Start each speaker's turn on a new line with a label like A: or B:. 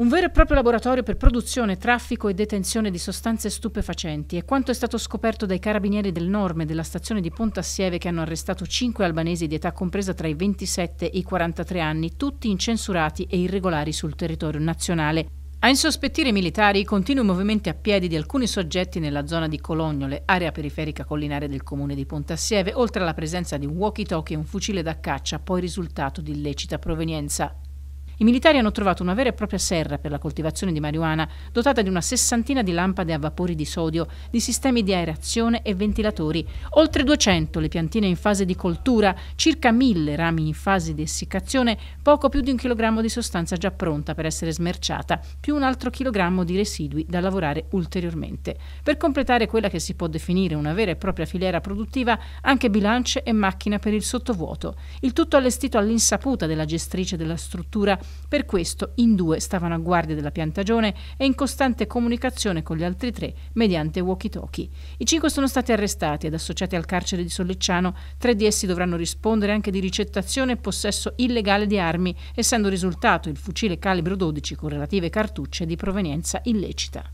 A: Un vero e proprio laboratorio per produzione, traffico e detenzione di sostanze stupefacenti è quanto è stato scoperto dai carabinieri del Norme della stazione di Pontassieve che hanno arrestato cinque albanesi di età compresa tra i 27 e i 43 anni, tutti incensurati e irregolari sul territorio nazionale. A insospettire i militari i continui movimenti a piedi di alcuni soggetti nella zona di Colognole, area periferica collinare del comune di Pontassieve, oltre alla presenza di un walkie-talkie e un fucile da caccia, poi risultato di illecita provenienza. I militari hanno trovato una vera e propria serra per la coltivazione di marijuana, dotata di una sessantina di lampade a vapori di sodio, di sistemi di aerazione e ventilatori, oltre 200 le piantine in fase di coltura, circa 1000 rami in fase di essiccazione, poco più di un chilogrammo di sostanza già pronta per essere smerciata, più un altro chilogrammo di residui da lavorare ulteriormente. Per completare quella che si può definire una vera e propria filiera produttiva, anche bilance e macchina per il sottovuoto. Il tutto allestito all'insaputa della gestrice della struttura per questo in due stavano a guardia della piantagione e in costante comunicazione con gli altri tre mediante walkie-talkie. I cinque sono stati arrestati ed associati al carcere di Sollecciano. Tre di essi dovranno rispondere anche di ricettazione e possesso illegale di armi, essendo risultato il fucile calibro 12 con relative cartucce di provenienza illecita.